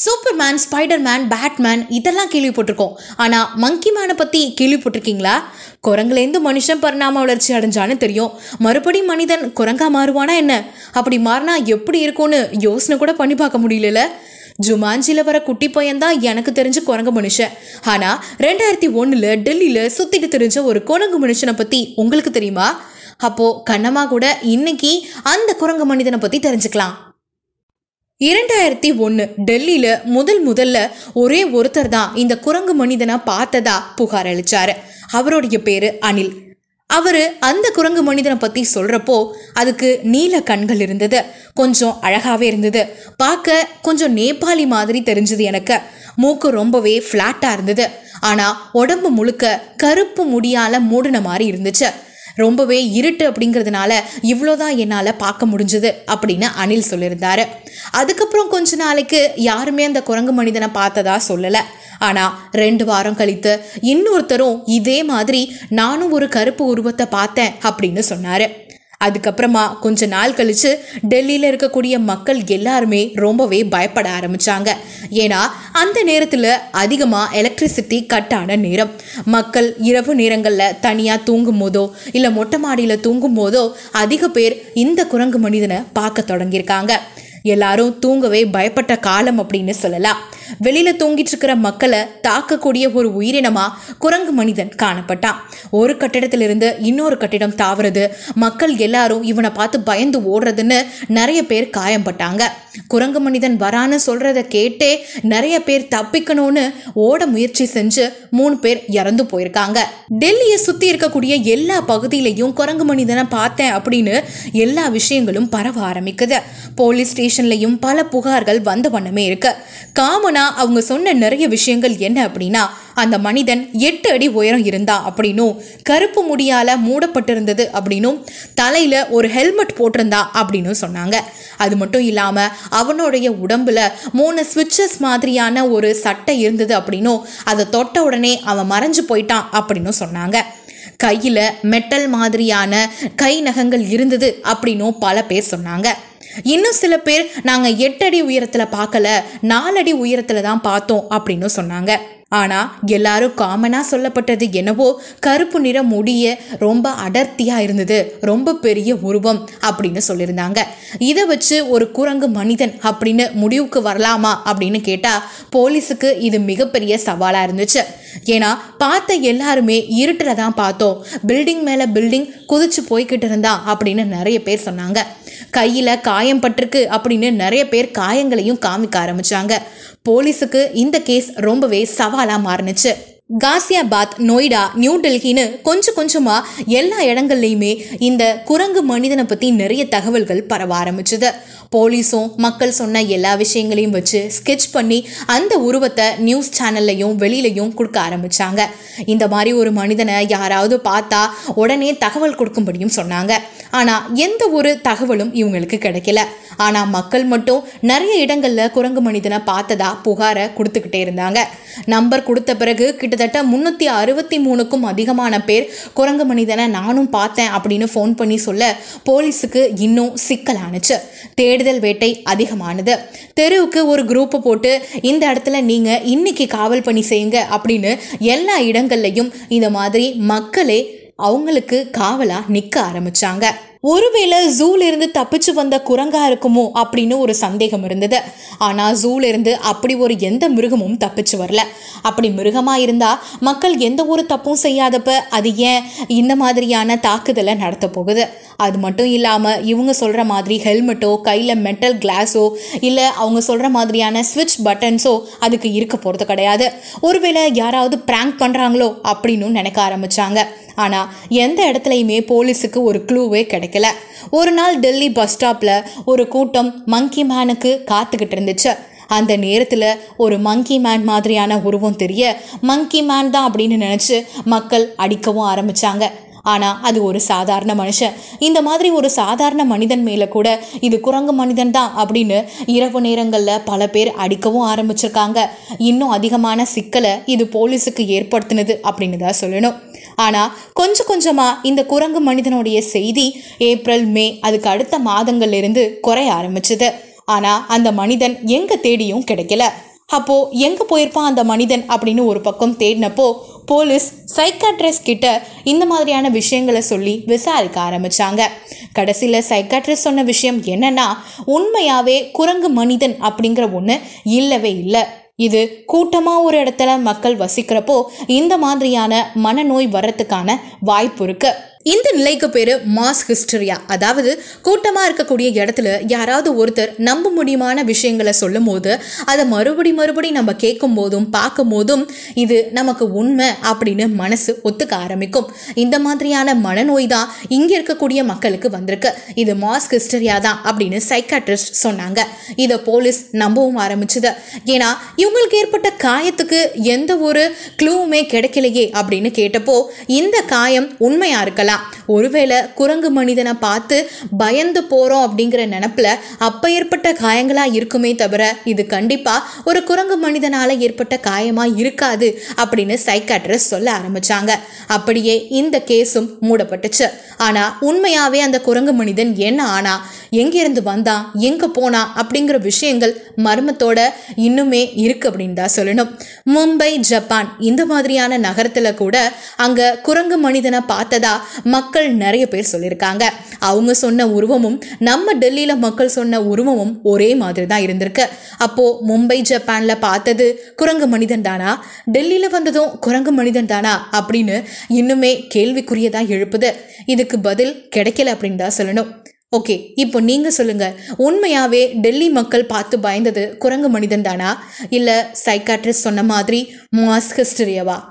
Superman Spiderman Batman இதெல்லாம் கேள்விப்பட்டிருக்கோம் ஆனால் மங்கி மேனை பற்றி கேள்விப்பட்டிருக்கீங்களா குரங்குலேருந்து மனுஷன் பரிணாம வளர்ச்சி அடைஞ்சான்னு தெரியும் மறுபடி மனிதன் குரங்கா மாறுவானா என்ன அப்படி மாறினா எப்படி இருக்கும்னு யோசனை கூட பண்ணி பார்க்க முடியல ஜுமாஞ்சியில் வர குட்டி பையன்தான் எனக்கு தெரிஞ்ச குரங்கு மனுஷன் ஆனால் ரெண்டாயிரத்தி ஒன்றில் டெல்லியில் சுற்றிட்டு தெரிஞ்ச ஒரு குரங்கு மனுஷனை பற்றி உங்களுக்கு தெரியுமா அப்போது கண்ணம்மா கூட இன்னைக்கு அந்த குரங்கு மனிதனை பற்றி தெரிஞ்சுக்கலாம் இரண்டாயிரத்தி ஒன்று டெல்லியில் முதல் முதல்ல ஒரே ஒருத்தர் தான் இந்த குரங்கு மனிதனை பார்த்ததா புகார் அளித்தார் அவருடைய பேர் அனில் அவர் அந்த குரங்கு மனிதனை பற்றி சொல்கிறப்போ அதுக்கு நீல கண்கள் இருந்தது கொஞ்சம் அழகாகவே இருந்தது பார்க்க கொஞ்சம் நேபாளி மாதிரி தெரிஞ்சது எனக்கு மூக்கு ரொம்பவே ஃப்ளாட்டாக இருந்தது ஆனால் உடம்பு முழுக்க கருப்பு முடியால் மூடின மாதிரி இருந்துச்சு ரொம்பவே இருட்டு அப்படிங்கிறதுனால இவ்வளோதான் என்னால் பார்க்க முடிஞ்சது அப்படின்னு அனில் சொல்லியிருந்தார் அதுக்கப்புறம் கொஞ்ச நாளைக்கு யாருமே அந்த குரங்கு மனிதனை பார்த்ததா சொல்லலை ஆனால் ரெண்டு வாரம் கழித்து இன்னொருத்தரும் இதே மாதிரி நானும் ஒரு கருப்பு உருவத்தை பார்த்தேன் அப்படின்னு சொன்னார் அதுக்கப்புறமா கொஞ்ச நாள் கழித்து டெல்லியில் இருக்கக்கூடிய மக்கள் எல்லாருமே ரொம்பவே பயப்பட ஆரம்பித்தாங்க ஏன்னா அந்த நேரத்தில் அதிகமாக எலக்ட்ரிசிட்டி கட்டான நேரம் மக்கள் இரவு நேரங்களில் தனியாக தூங்கும் போதோ இல்லை மொட்டை மாடியில் தூங்கும் போதோ அதிக பேர் இந்த குரங்கு மனிதனை பார்க்க தொடங்கியிருக்காங்க எல்லாரும் தூங்கவே பயப்பட்ட காலம் அப்படின்னு சொல்லலாம் வெளியில தூங்கிட்டு இருக்கிற மக்களை தாக்கக்கூடிய ஒரு உயிரினமா குரங்கு மனிதன் காணப்பட்டான் ஒரு கட்டிடத்திலிருந்து இன்னொரு கட்டிடம் தாவறது மக்கள் எல்லாரும் இவனை பார்த்து பயந்து ஓடுறதுன்னு நிறைய பேர் காயம்பட்டாங்க குரங்கு மனிதன் வரான்னு சொல்றத கேட்டே நிறைய பேர் தப்பிக்கணும்னு ஓட முயற்சி செஞ்சு மூணு பேர் இறந்து போயிருக்காங்க டெல்லியை சுற்றி இருக்கக்கூடிய எல்லா பகுதியிலையும் குரங்கு மனிதனை பார்த்தேன் அப்படின்னு எல்லா விஷயங்களும் பரவ ஆரம்பிக்குது போலீஸ் ஸ்டேஷன்லையும் பல புகார்கள் வந்த வண்ணமே இருக்கு காமனா ஆனா அவங்க சொன்ன நிறைய விஷயங்கள் என்ன அப்படின்னா அந்த மனிதன் எட்டு அடி உயரம் இருந்தா அப்படின்னும் கருப்பு முடியால் மூடப்பட்டிருந்தது அப்படின்னும் தலையில் ஒரு ஹெல்மெட் போட்டிருந்தா அப்படின்னு சொன்னாங்க அது மட்டும் இல்லாமல் அவனுடைய உடம்புல மூணு ஸ்விட்சஸ் மாதிரியான ஒரு சட்டை இருந்தது அப்படின்னும் அதை தொட்ட உடனே அவன் மறைஞ்சு போயிட்டான் அப்படின்னு சொன்னாங்க கையில் மெட்டல் மாதிரியான கை நகங்கள் இருந்தது அப்படின்னும் பல பேர் சொன்னாங்க இன்னும் சில பேர் நாங்கள் எட்டடி உயரத்தில் பார்க்கல நாலடி உயரத்தில் தான் பார்த்தோம் அப்படின்னு சொன்னாங்க ஆனால் எல்லாரும் காமனாக சொல்லப்பட்டது என்னவோ கருப்பு நிற முடிய ரொம்ப அடர்த்தியாக இருந்தது ரொம்ப பெரிய உருவம் அப்படின்னு சொல்லியிருந்தாங்க இதை வச்சு ஒரு குரங்கு மனிதன் அப்படின்னு முடிவுக்கு வரலாமா அப்படின்னு கேட்டால் போலீஸுக்கு இது மிகப்பெரிய சவாலாக இருந்துச்சு ஏன்னா பார்த்த எல்லாருமே இருட்டில் தான் பார்த்தோம் பில்டிங் மேலே பில்டிங் குதிச்சு போய்கிட்டு இருந்தா அப்படின்னு நிறைய பேர் சொன்னாங்க கையில் காயம் பட்டிருக்கு அப்படின்னு நிறைய பேர் காயங்களையும் காமிக்க ஆரம்பித்தாங்க போலீஸுக்கு இந்த கேஸ் ரொம்பவே சவாலாக மாறுனுச்சு காசியாபாத் நொய்டா நியூ டெல்லின்னு கொஞ்சம் கொஞ்சமாக எல்லா இடங்கள்லையுமே இந்த குரங்கு மனிதனை பற்றி நிறைய தகவல்கள் பரவ ஆரம்பிச்சுது போலீஸும் மக்கள் சொன்ன எல்லா விஷயங்களையும் வச்சு ஸ்கெச் பண்ணி அந்த உருவத்தை நியூஸ் சேனல்லையும் வெளியிலையும் கொடுக்க ஆரம்பித்தாங்க இந்த மாதிரி ஒரு மனிதனை யாராவது பார்த்தா உடனே தகவல் கொடுக்கும்படியும் சொன்னாங்க ஆனால் எந்த ஒரு தகவலும் இவங்களுக்கு கிடைக்கல ஆனால் மக்கள் மட்டும் நிறைய இடங்களில் குரங்கு மனிதனை பார்த்ததா புகாரை கொடுத்துக்கிட்டே இருந்தாங்க நம்பர் கொடுத்த பிறகு கிட்டத்தட்ட கிட்டத்தட்ட முன்னூற்றி அறுபத்தி மூணுக்கும் அதிகமான பேர் குரங்கு மனிதனை நானும் பார்த்தேன் அப்படின்னு ஃபோன் பண்ணி சொல்ல போலீஸுக்கு இன்னும் சிக்கலானுச்சு தேடுதல் வேட்டை அதிகமானது தெருவுக்கு ஒரு குரூப்பு போட்டு இந்த இடத்துல நீங்கள் இன்னைக்கு காவல் பணி செய்யுங்க அப்படின்னு எல்லா இடங்கள்லையும் இந்த மாதிரி மக்களே அவங்களுக்கு காவலாக நிற்க ஆரம்பித்தாங்க ஒருவேளை ஜூல இருந்து தப்பிச்சு வந்த குரங்கா இருக்குமோ அப்படின்னு ஒரு சந்தேகம் இருந்தது ஆனா ஜூல இருந்து அப்படி ஒரு எந்த மிருகமும் தப்பிச்சு வரல அப்படி மிருகமா இருந்தா மக்கள் எந்த ஒரு தப்பும் செய்யாதப்ப அது ஏன் இந்த மாதிரியான தாக்குதலை நடத்த போகுது அது மட்டும் இல்லாம இவங்க சொல்ற மாதிரி ஹெல்மெட்டோ கையில மெட்டல் கிளாஸோ இல்ல அவங்க சொல்ற மாதிரியான ஸ்விட்ச் பட்டன்ஸோ அதுக்கு இருக்க போறது கிடையாது ஒருவேளை யாராவது பிராங்க் பண்றாங்களோ அப்படின்னு நினைக்க ஆரம்பிச்சாங்க ஆனால் எந்த இடத்துலையுமே போலீஸுக்கு ஒரு க்ளூவே கிடைக்கல ஒரு நாள் டெல்லி பஸ் ஸ்டாப்பில் ஒரு கூட்டம் மங்கி மேனுக்கு காத்துக்கிட்டு இருந்துச்சு அந்த நேரத்தில் ஒரு மங்கி மேன் மாதிரியான உருவம் தெரிய மங்கி மேன் தான் அப்படின்னு நினச்சி மக்கள் அடிக்கவும் ஆரம்பித்தாங்க ஆனால் அது ஒரு சாதாரண மனுஷன் இந்த மாதிரி ஒரு சாதாரண மனிதன் மேலே கூட இது குரங்கு மனிதன் தான் அப்படின்னு இரவு நேரங்களில் பல பேர் அடிக்கவும் ஆரம்பிச்சிருக்காங்க இன்னும் அதிகமான சிக்கலை இது போலீஸுக்கு ஏற்படுத்தினது அப்படின்னு தான் சொல்லணும் ஆனால் கொஞ்சம் கொஞ்சமாக இந்த குரங்கு மனிதனுடைய செய்தி ஏப்ரல் மே அதுக்கு அடுத்த மாதங்கள்லேருந்து குறைய ஆரம்பிச்சது ஆனால் அந்த மனிதன் எங்கே தேடியும் கிடைக்கல அப்போது எங்கே போயிருப்பான் அந்த மனிதன் அப்படின்னு ஒரு பக்கம் தேடினப்போ போலீஸ் சைக்காட்ரிஸ்ட் கிட்ட இந்த மாதிரியான விஷயங்களை சொல்லி விசாரிக்க ஆரம்பித்தாங்க கடைசியில் சைக்காட்ரிஸ்ட் சொன்ன விஷயம் என்னன்னா உண்மையாகவே குரங்கு மனிதன் அப்படிங்கிற ஒன்று இல்லவே இல்லை இது கூட்டமாக ஒரு இடத்துல மக்கள் வசிக்கிறப்போ இந்த மாதிரியான மனநோய் வர்றதுக்கான வாய்ப்பு இருக்குது இந்த நிலைக்கு பேர் மாஸ் ஹிஸ்டரியா அதாவது கூட்டமாக இருக்கக்கூடிய இடத்துல யாராவது ஒருத்தர் நம்ப முடியுமான விஷயங்களை சொல்லும் போது அதை மறுபடி மறுபடி நம்ம கேட்கும் போதும் பார்க்கும் போதும் இது நமக்கு உண்மை அப்படின்னு மனசு ஒத்துக்க ஆரம்பிக்கும் இந்த மாதிரியான மனநோய் தான் இங்கே இருக்கக்கூடிய மக்களுக்கு வந்திருக்கு இது மாஸ் ஹிஸ்டரியா தான் அப்படின்னு சைக்காட்ரிஸ்ட் சொன்னாங்க இதை போலீஸ் நம்பவும் ஆரம்பிச்சுது ஏன்னா இவங்களுக்கு ஏற்பட்ட காயத்துக்கு எந்த ஒரு க்ளூவுமே கிடைக்கலையே அப்படின்னு கேட்டப்போ இந்த காயம் உண்மையாக இருக்கலாம் இருக்கலாம் ஒருவேளை குரங்கு மனிதனை பார்த்து பயந்து போகிறோம் அப்படிங்கிற நினப்பில் அப்போ ஏற்பட்ட காயங்களாக இருக்குமே தவிர இது கண்டிப்பாக ஒரு குரங்கு மனிதனால் ஏற்பட்ட காயமாக இருக்காது அப்படின்னு சைக்காட்ரிஸ்ட் சொல்ல ஆரம்பித்தாங்க அப்படியே இந்த கேஸும் மூடப்பட்டுச்சு ஆனால் உண்மையாகவே அந்த குரங்கு மனிதன் என்ன ஆனா எங்கேருந்து வந்தா எங்கே போனா அப்படிங்கிற விஷயங்கள் மர்மத்தோட இன்னுமே இருக்குது அப்படின்னு தான் சொல்லணும் மும்பை ஜப்பான் இந்த மாதிரியான நகரத்தில் கூட அங்கே குரங்கு மனிதனை பார்த்ததா மக்கள் நிறைய பேர் சொல்லியிருக்காங்க அவங்க சொன்ன உருவமும் நம்ம டெல்லியில் மக்கள் சொன்ன உருவமும் ஒரே மாதிரி தான் இருந்திருக்கு அப்போது மும்பை ஜப்பானில் பார்த்தது குரங்கு மனிதன் தானா டெல்லியில் வந்ததும் குரங்கு மனிதன் தானா அப்படின்னு இன்னுமே கேள்விக்குரியதாக எழுப்புது இதுக்கு பதில் கிடைக்கல அப்படின்னு தான் சொல்லணும் ஓகே இப்போ நீங்கள் சொல்லுங்கள் உண்மையாகவே டெல்லி மக்கள் பார்த்து பயந்தது குரங்கு மனிதன் தானா இல்லை சைக்காட்ரிஸ்ட் சொன்ன மாதிரி மாஸ் ஹிஸ்டரியவா